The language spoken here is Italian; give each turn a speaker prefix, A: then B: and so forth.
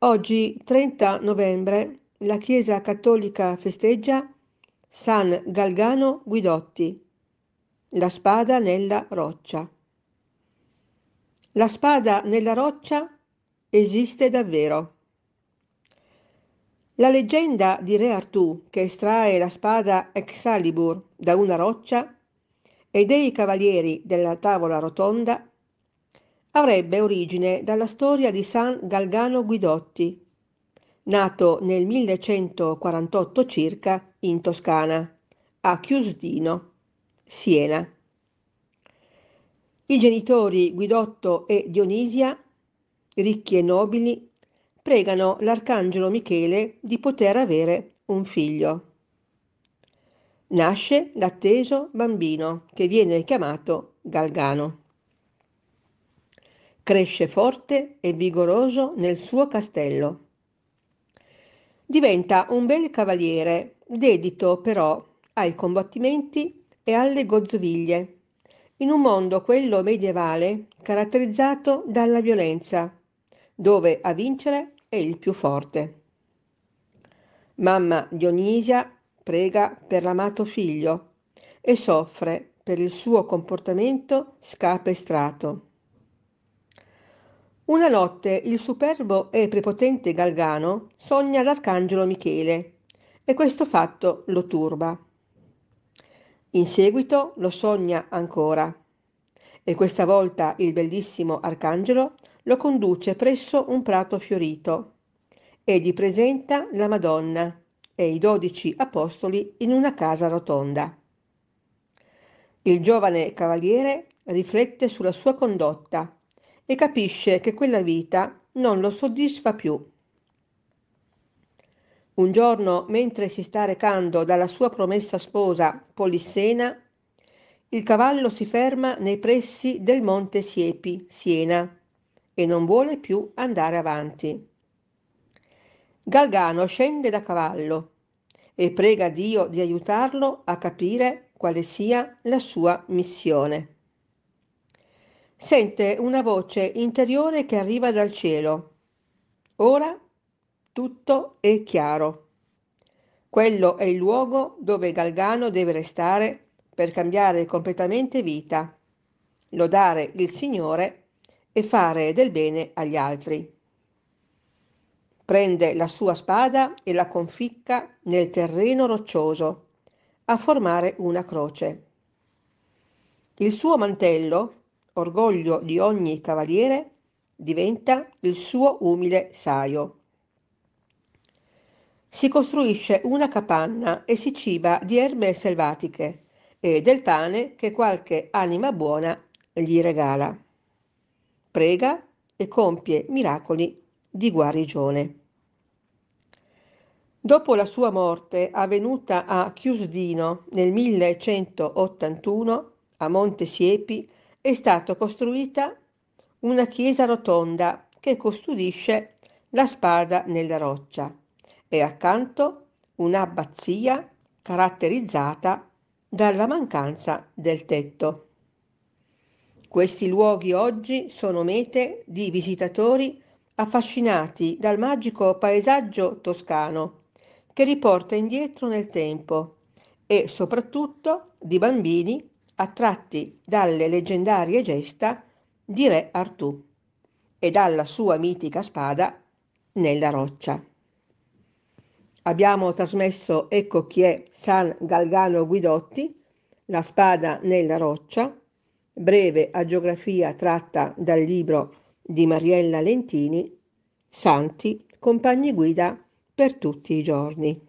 A: Oggi, 30 novembre, la Chiesa Cattolica festeggia San Galgano Guidotti, la spada nella roccia. La spada nella roccia esiste davvero. La leggenda di Re Artù che estrae la spada Excalibur da una roccia e dei cavalieri della tavola rotonda avrebbe origine dalla storia di San Galgano Guidotti, nato nel 1148 circa in Toscana, a Chiusdino, Siena. I genitori Guidotto e Dionisia, ricchi e nobili, pregano l'arcangelo Michele di poter avere un figlio. Nasce l'atteso bambino che viene chiamato Galgano cresce forte e vigoroso nel suo castello. Diventa un bel cavaliere, dedito però ai combattimenti e alle gozzoviglie, in un mondo, quello medievale, caratterizzato dalla violenza, dove a vincere è il più forte. Mamma Dionisia prega per l'amato figlio e soffre per il suo comportamento scapestrato. Una notte il superbo e prepotente Galgano sogna l'arcangelo Michele e questo fatto lo turba. In seguito lo sogna ancora e questa volta il bellissimo arcangelo lo conduce presso un prato fiorito e gli presenta la Madonna e i dodici apostoli in una casa rotonda. Il giovane cavaliere riflette sulla sua condotta e capisce che quella vita non lo soddisfa più. Un giorno, mentre si sta recando dalla sua promessa sposa Polissena, il cavallo si ferma nei pressi del monte Siepi, Siena, e non vuole più andare avanti. Galgano scende da cavallo e prega Dio di aiutarlo a capire quale sia la sua missione sente una voce interiore che arriva dal cielo. Ora tutto è chiaro. Quello è il luogo dove Galgano deve restare per cambiare completamente vita, lodare il Signore e fare del bene agli altri. Prende la sua spada e la conficca nel terreno roccioso a formare una croce. Il suo mantello orgoglio di ogni cavaliere, diventa il suo umile saio. Si costruisce una capanna e si ciba di erbe selvatiche e del pane che qualche anima buona gli regala. Prega e compie miracoli di guarigione. Dopo la sua morte, avvenuta a Chiusdino nel 1181, a Monte Siepi, è stata costruita una chiesa rotonda che custodisce la spada nella roccia e accanto un'abbazia caratterizzata dalla mancanza del tetto. Questi luoghi oggi sono mete di visitatori affascinati dal magico paesaggio toscano che riporta indietro nel tempo e soprattutto di bambini attratti dalle leggendarie gesta di Re Artù e dalla sua mitica spada nella roccia. Abbiamo trasmesso Ecco chi è San Galgano Guidotti, La spada nella roccia, breve agiografia tratta dal libro di Mariella Lentini, Santi, compagni guida per tutti i giorni.